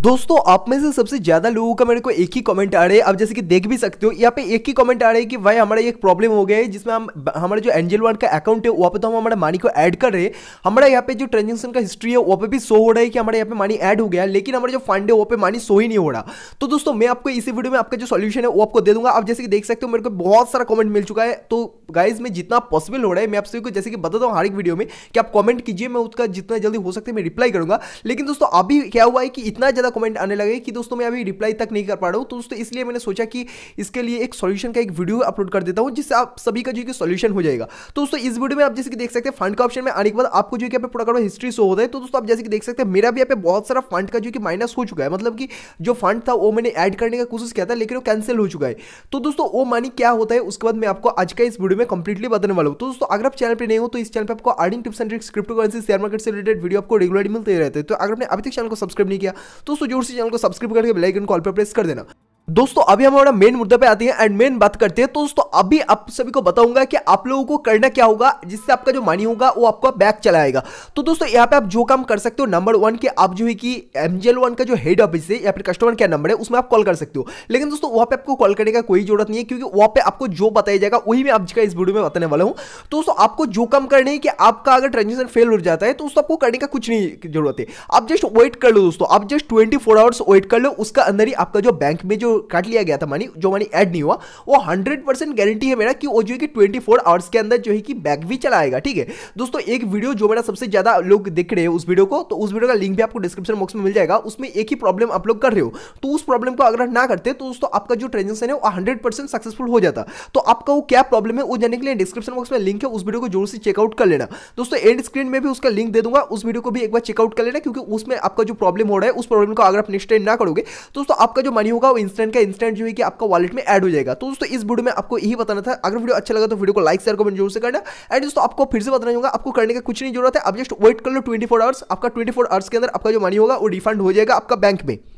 दोस्तों आप में से सबसे ज्यादा लोगों का मेरे को एक ही कमेंट आ रहा है आप जैसे कि देख भी सकते हो यहाँ पे एक ही कमेंट आ रहा है कि भाई हमारा एक प्रॉब्लम हो गया है जिसमें हम हमारा जो एंजल वन का अकाउंट है वहाँ पे तो हम हमारा मनी को ऐड कर रहे हैं हमारा यहाँ पे जो ट्रांजेक्शन का हिस्ट्री है वहाँ पे भी शो हो रहा है कि हमारे यहाँ पे मनी ऐड हो गया लेकिन हमारा जो फंड है वो पे मनी शो ही नहीं हो रहा तो दोस्तों मैं आपको इसी वीडियो में आपका जो सोल्यूशन है वो आपको दे दूंगा आप जैसे कि देख सकते हो मेरे को बहुत सारा कॉमेंट मिल चुका है तो गाइज में जितना पॉसिबल हो रहा है मैं आप सभी को जैसे कि बताता हूँ हर एक वीडियो में कि आप कॉमेंट कीजिए मैं उसका जितना जल्दी हो सकता है मैं रिप्लाई करूंगा लेकिन दोस्तों अभी क्या हुआ है कि इतना ज़्यादा कमेंट आने लगे कि दोस्तों मैं अभी रिप्लाई तक नहीं कर पा रहा हूँ तो दोस्तों इसलिए मैंने सोचा कि इसके लिए एक सोल्यूशन का एक वीडियो अपलोड कर देता हूँ जिससे आप सभी का जो कि सोल्यूशन हो जाएगा तो दोस्तों इस वीडियो में आप जैसे कि देख सकते हैं फंड का ऑप्शन में आने के बाद आपको जो कि आप पूरा करो हिस्ट्री शो होता है तो दोस्तों आप जैसे कि देख सकते हैं मेरा भी यहाँ पे बहुत सारा फंड का जो कि माइनस हो चुका है मतलब कि जो फंड था वो मैंने ऐड करने का कोशिश किया था लेकिन वो कैंसिल हो चुका है तो दोस्तों वो मनी क्या होता है उसके बाद मैं आपको आज का इस वीडियो में कंप्लीटली बताने वाला हूँ तो दोस्तों अगर आप चैनल पर नहीं हो तो इस चैनल पर आपको earning tips and tricks crypto currency share market से रिलेटेड वीडियो आपको रेगुलरली मिलते रहते हैं तो अगर आपने अभी तक चैनल को सब्सक्राइब नहीं किया तो दोस्तों जोर से चैनल को सब्सक्राइब करके बेलाइकन कॉल पर प्रेस कर देना दोस्तों अभी हम हमारा मेन मुद्दे पे आते हैं एंड मेन बात करते हैं तो दोस्तों अभी आप सभी को बताऊंगा कि आप लोगों को करना क्या होगा जिससे आपका जो मनी होगा वो आपका बैक चलाएगा तो दोस्तों यहाँ पे आप जो काम कर सकते हो नंबर वन के आप जो है कि एमजीएल वन का जो हेड ऑफिस है या फिर कस्टमर केयर नंबर है उसमें आप कॉल कर सकते हो लेकिन दोस्तों वहाँ पे आपको कॉल करने का कोई जरूरत नहीं है क्योंकि वहाँ पे आपको जो बताया जाएगा वही मैं आपका इस वीडियो में बताने वाला हूँ तो दोस्तों आपको जो काम करने की आपका अगर ट्रांजेक्शन फेल हो जाता है तो उसको आपको करने का कुछ नहीं जरूरत है आप जस्ट वेट कर लो दोस्तों आप जस्ट ट्वेंटी आवर्स वेट कर लो उसका अंदर ही आपका जो बैंक में जो काट लिया गया था मनी जो मनी ऐड नहीं हुआ वो हंड्रेड परसेंट गारंटी है मेरा कि वो जो है कि ट्वेंटी फोर आवर्स के अंदर जो है कि बैक भी चला आएगा ठीक है दोस्तों एक वीडियो जो मेरा सबसे ज्यादा लोग देख रहे हैं उस वीडियो को तो उस वीडियो का लिंक भी आपको डिस्क्रिप्शन बॉक्स में मिल जाएगा उसमें एक ही प्रॉब्लम आप लोग कर रहे हो तो उस प्रॉब्लम को अगर ना करते तो दोस्तों आपका जो ट्रांजेक्शन है वो हंड्रेड सक्सेसफुल हो जाता तो आपका वो क्या प्रॉब्लम है वो जाने के लिए डिस्क्रिप्शन बॉक्स में लिंक है उस वीडियो को जोर से चेकआउट कर लेना दोस्तों एंड स्क्रीन में भी उसका लिंक दे दूंगा उस वीडियो को भी एक बार चेकआउट कर लेना क्योंकि उसमें आपका जो प्रॉब्लम हो रहा है उस प्रॉब्लम को अगर आप नेक्स्ट ना करोगे दोस्तों आपका जो मनी होगा वो इंस्टेंट इंस्टेंट का इंस्टेंट जो है कि आपका वॉलेट में एड हो जाएगा तो दोस्तों इस वीडियो में आपको यही बताना था अगर वीडियो अच्छा लगा तो वीडियो को लाइक शेयर कमेंट जरूर से करना एंड दोस्तों आपको फिर से बताना होगा आपको करने का कुछ नहीं जरूरत है आप जस्ट वेट कर लो ट्वेंटी फोर आवर्स आपका ट्वेंटी फोर आवर्स के अंदर आपका जो मनी होगा वो रिफंड हो जाएगा आपका बैंक में